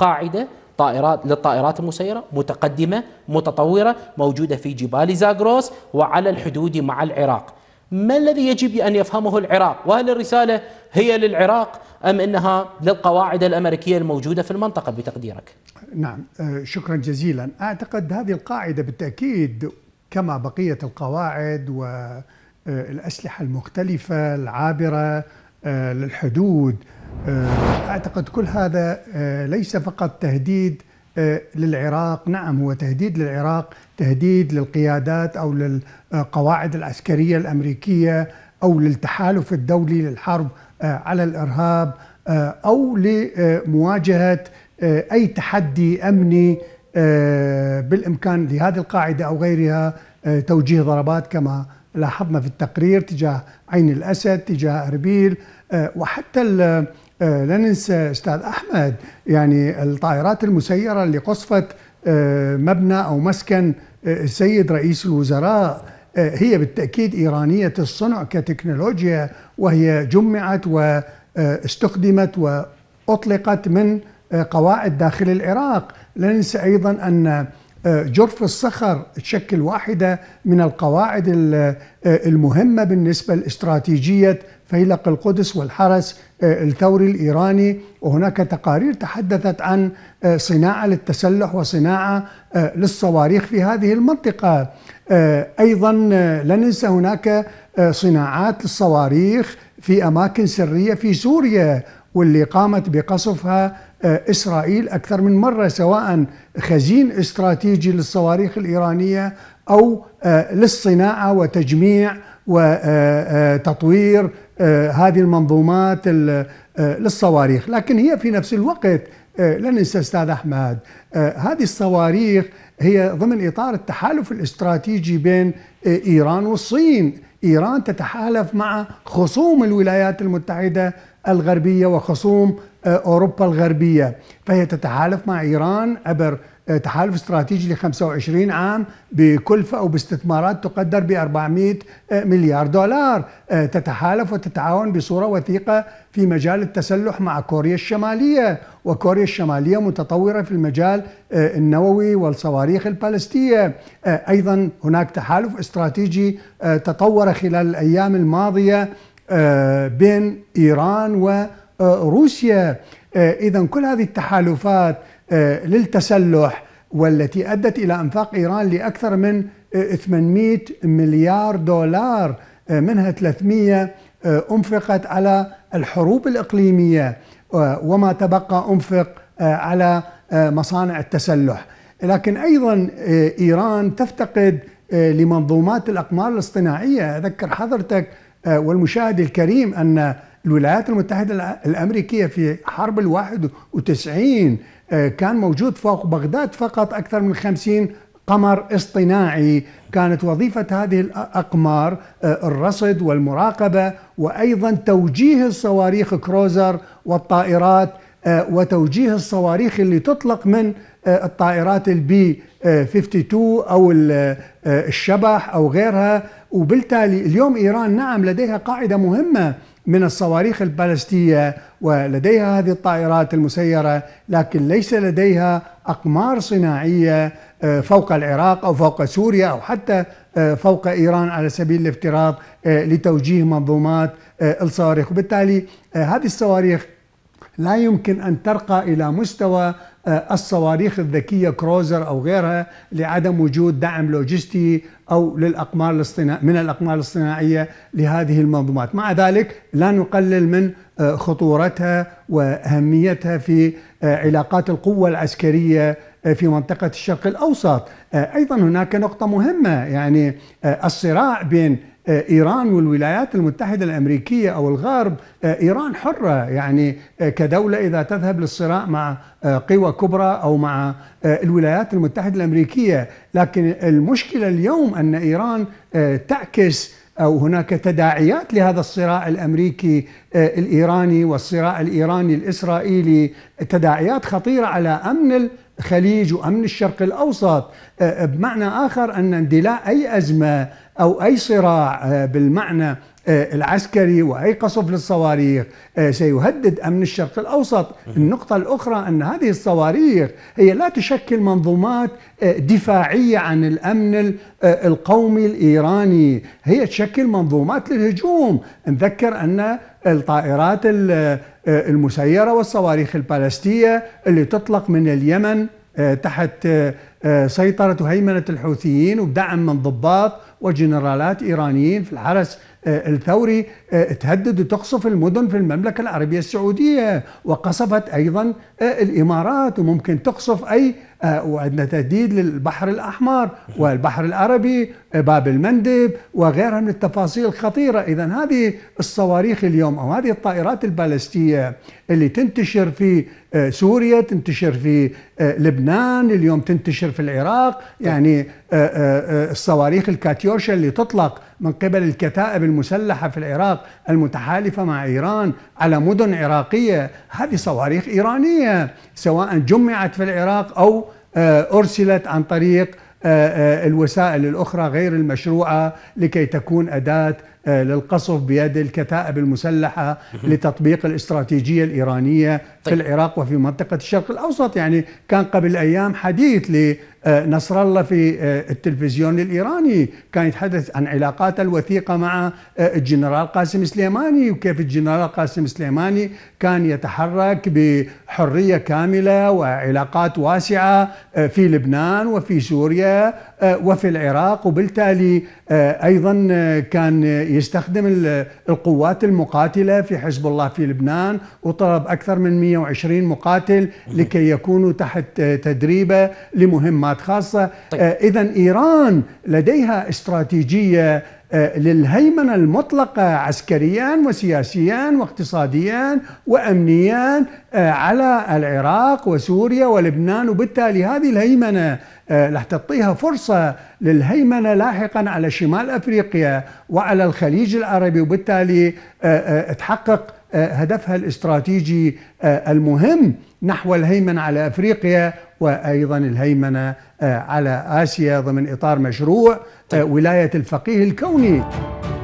قاعدة طائرات للطائرات المسيرة متقدمة متطورة موجودة في جبال زاغروس وعلى الحدود مع العراق ما الذي يجب أن يفهمه العراق وهل الرسالة هي للعراق أم أنها للقواعد الأمريكية الموجودة في المنطقة بتقديرك نعم آه، شكرا جزيلا أعتقد هذه القاعدة بالتأكيد كما بقية القواعد والأسلحة آه، المختلفة العابرة آه، للحدود آه، أعتقد كل هذا آه، ليس فقط تهديد آه، للعراق نعم هو تهديد للعراق تهديد للقيادات أو للقواعد العسكرية الأمريكية أو للتحالف الدولي للحرب على الإرهاب أو لمواجهة أي تحدي أمني بالإمكان لهذه القاعدة أو غيرها توجيه ضربات كما لاحظنا في التقرير تجاه عين الأسد تجاه أربيل وحتى آه، لا ننسى استاذ احمد يعني الطائرات المسيره اللي قصفت آه، مبنى او مسكن آه، السيد رئيس الوزراء هي بالتاكيد ايرانيه الصنع كتكنولوجيا وهي جمعت واستخدمت واطلقت من قواعد داخل العراق لا ننسى ايضا ان آه، جرف الصخر تشكل واحدة من القواعد آه، المهمة بالنسبة لاستراتيجية فيلق القدس والحرس آه، الثوري الإيراني وهناك تقارير تحدثت عن صناعة للتسلح وصناعة للصواريخ في هذه المنطقة أيضا لا ننسى هناك صناعات للصواريخ في أماكن سرية في سوريا واللي قامت بقصفها آه، إسرائيل أكثر من مرة سواء خزين استراتيجي للصواريخ الإيرانية أو آه، للصناعة وتجميع وتطوير آه، هذه المنظومات للصواريخ لكن هي في نفس الوقت لا ننسى استاذ احمد هذه الصواريخ هي ضمن اطار التحالف الاستراتيجي بين ايران والصين إيران تتحالف مع خصوم الولايات المتحدة الغربية وخصوم آه، أوروبا الغربية فهي تتحالف مع إيران عبر تحالف استراتيجي ل 25 عام بكلفة أو باستثمارات تقدر ب 400 مليار دولار آه، تتحالف وتتعاون بصورة وثيقة في مجال التسلح مع كوريا الشمالية وكوريا الشمالية متطورة في المجال آه، النووي والصواريخ البالستية آه، أيضا هناك تحالف استراتيجي تطور خلال الأيام الماضية بين إيران وروسيا إذا كل هذه التحالفات آه، للتسلح والتي أدت إلى أنفاق إيران لأكثر من 800 آه، مليار دولار آه، منها 300 أنفقت على الحروب الإقليمية وما تبقى أنفق على مصانع التسلح لكن أيضا إيران تفتقد لمنظومات الأقمار الاصطناعية أذكر حضرتك والمشاهد الكريم أن الولايات المتحدة الأمريكية في حرب الواحد وتسعين آه، كان موجود فوق بغداد فقط أكثر من خمسين قمر اصطناعي كانت وظيفة هذه الأقمار آه، الرصد والمراقبة وأيضا توجيه الصواريخ كروزر والطائرات آه، وتوجيه الصواريخ اللي تطلق من الطائرات البي 52 أو الشبح أو غيرها وبالتالي اليوم إيران نعم لديها قاعدة مهمة من الصواريخ البالستية ولديها هذه الطائرات المسيرة لكن ليس لديها أقمار صناعية آه، فوق العراق أو فوق سوريا أو حتى آه، فوق إيران على سبيل الافتراض آه، لتوجيه منظومات الصواريخ وبالتالي هذه الصواريخ لا يمكن أن ترقى إلى مستوى الصواريخ الذكية كروزر أو غيرها لعدم وجود دعم لوجستي أو للأقمار الاصطناعية من الأقمار الاصطناعية لهذه المنظومات مع ذلك لا نقلل من آه، خطورتها وأهميتها في آه، علاقات القوة العسكرية آه، في منطقة الشرق الأوسط أيضا هناك نقطة مهمة يعني الصراع بين آه، ايران والولايات المتحده الامريكيه او الغرب آه، ايران حره يعني آه، كدوله اذا تذهب للصراع مع قوى كبرى او مع الولايات المتحده الامريكيه، لكن المشكله اليوم ان ايران تعكس او هناك تداعيات لهذا الصراع الامريكي الايراني والصراع الايراني الاسرائيلي، تداعيات خطيره على امن خليج وأمن الشرق الأوسط آه، آه، بمعنى آخر أن اندلاع أي أزمة أو أي صراع آه، بالمعنى العسكري واي قصف للصواريخ سيهدد امن الشرق الاوسط، النقطه الاخرى ان هذه الصواريخ هي لا تشكل منظومات دفاعيه عن الامن القومي الايراني، هي تشكل منظومات للهجوم، نذكر ان الطائرات آه، المسيرة والصواريخ البالستية اللي تطلق من اليمن آه، تحت آه، سيطرة هيمنة الحوثيين وبدعم من ضباط وجنرالات إيرانيين في الحرس آه، الثوري آه، تهدد وتقصف المدن في المملكة العربية السعودية وقصفت أيضا آه، الإمارات وممكن تقصف أي وعندنا تهديد للبحر الأحمر والبحر العربي باب المندب وغيرها من التفاصيل الخطيرة إذا هذه الصواريخ اليوم أو هذه الطائرات البالستية اللي تنتشر في سوريا تنتشر في لبنان اليوم تنتشر في العراق يعني الصواريخ الكاتيوشا اللي تطلق من قبل الكتائب المسلحة في العراق المتحالفة مع إيران على مدن عراقية هذه صواريخ إيرانية سواء جمعت في العراق أو آه، أرسلت عن طريق آه، آه، الوسائل الأخرى غير المشروعة لكي تكون أداة آه، للقصف بيد الكتائب المسلحة لتطبيق الاستراتيجية الإيرانية في طيب. العراق وفي منطقة الشرق الأوسط يعني كان قبل أيام حديث لنصر آه، الله في آه، التلفزيون الإيراني كان يتحدث عن علاقاته الوثيقة مع الجنرال قاسم سليماني وكيف الجنرال قاسم سليماني كان يتحرك بحرية كاملة وعلاقات واسعة في لبنان وفي سوريا آه، وفي العراق وبالتالي آه، ايضا آه، كان يستخدم القوات المقاتله في حزب الله في لبنان وطلب اكثر من 120 مقاتل لكي يكونوا تحت تدريبه لمهمات خاصه طيب. اذا ايران لديها استراتيجيه للهيمنة المطلقة عسكريا وسياسيا واقتصاديا وأمنيا على العراق وسوريا ولبنان وبالتالي هذه الهيمنة آه، راح تعطيها فرصة للهيمنة لاحقا على شمال أفريقيا وعلى الخليج العربي وبالتالي آه، آه، تحقق هدفها الاستراتيجي المهم نحو الهيمنة على أفريقيا وأيضا الهيمنة على آسيا ضمن إطار مشروع طيب. ولاية الفقيه الكوني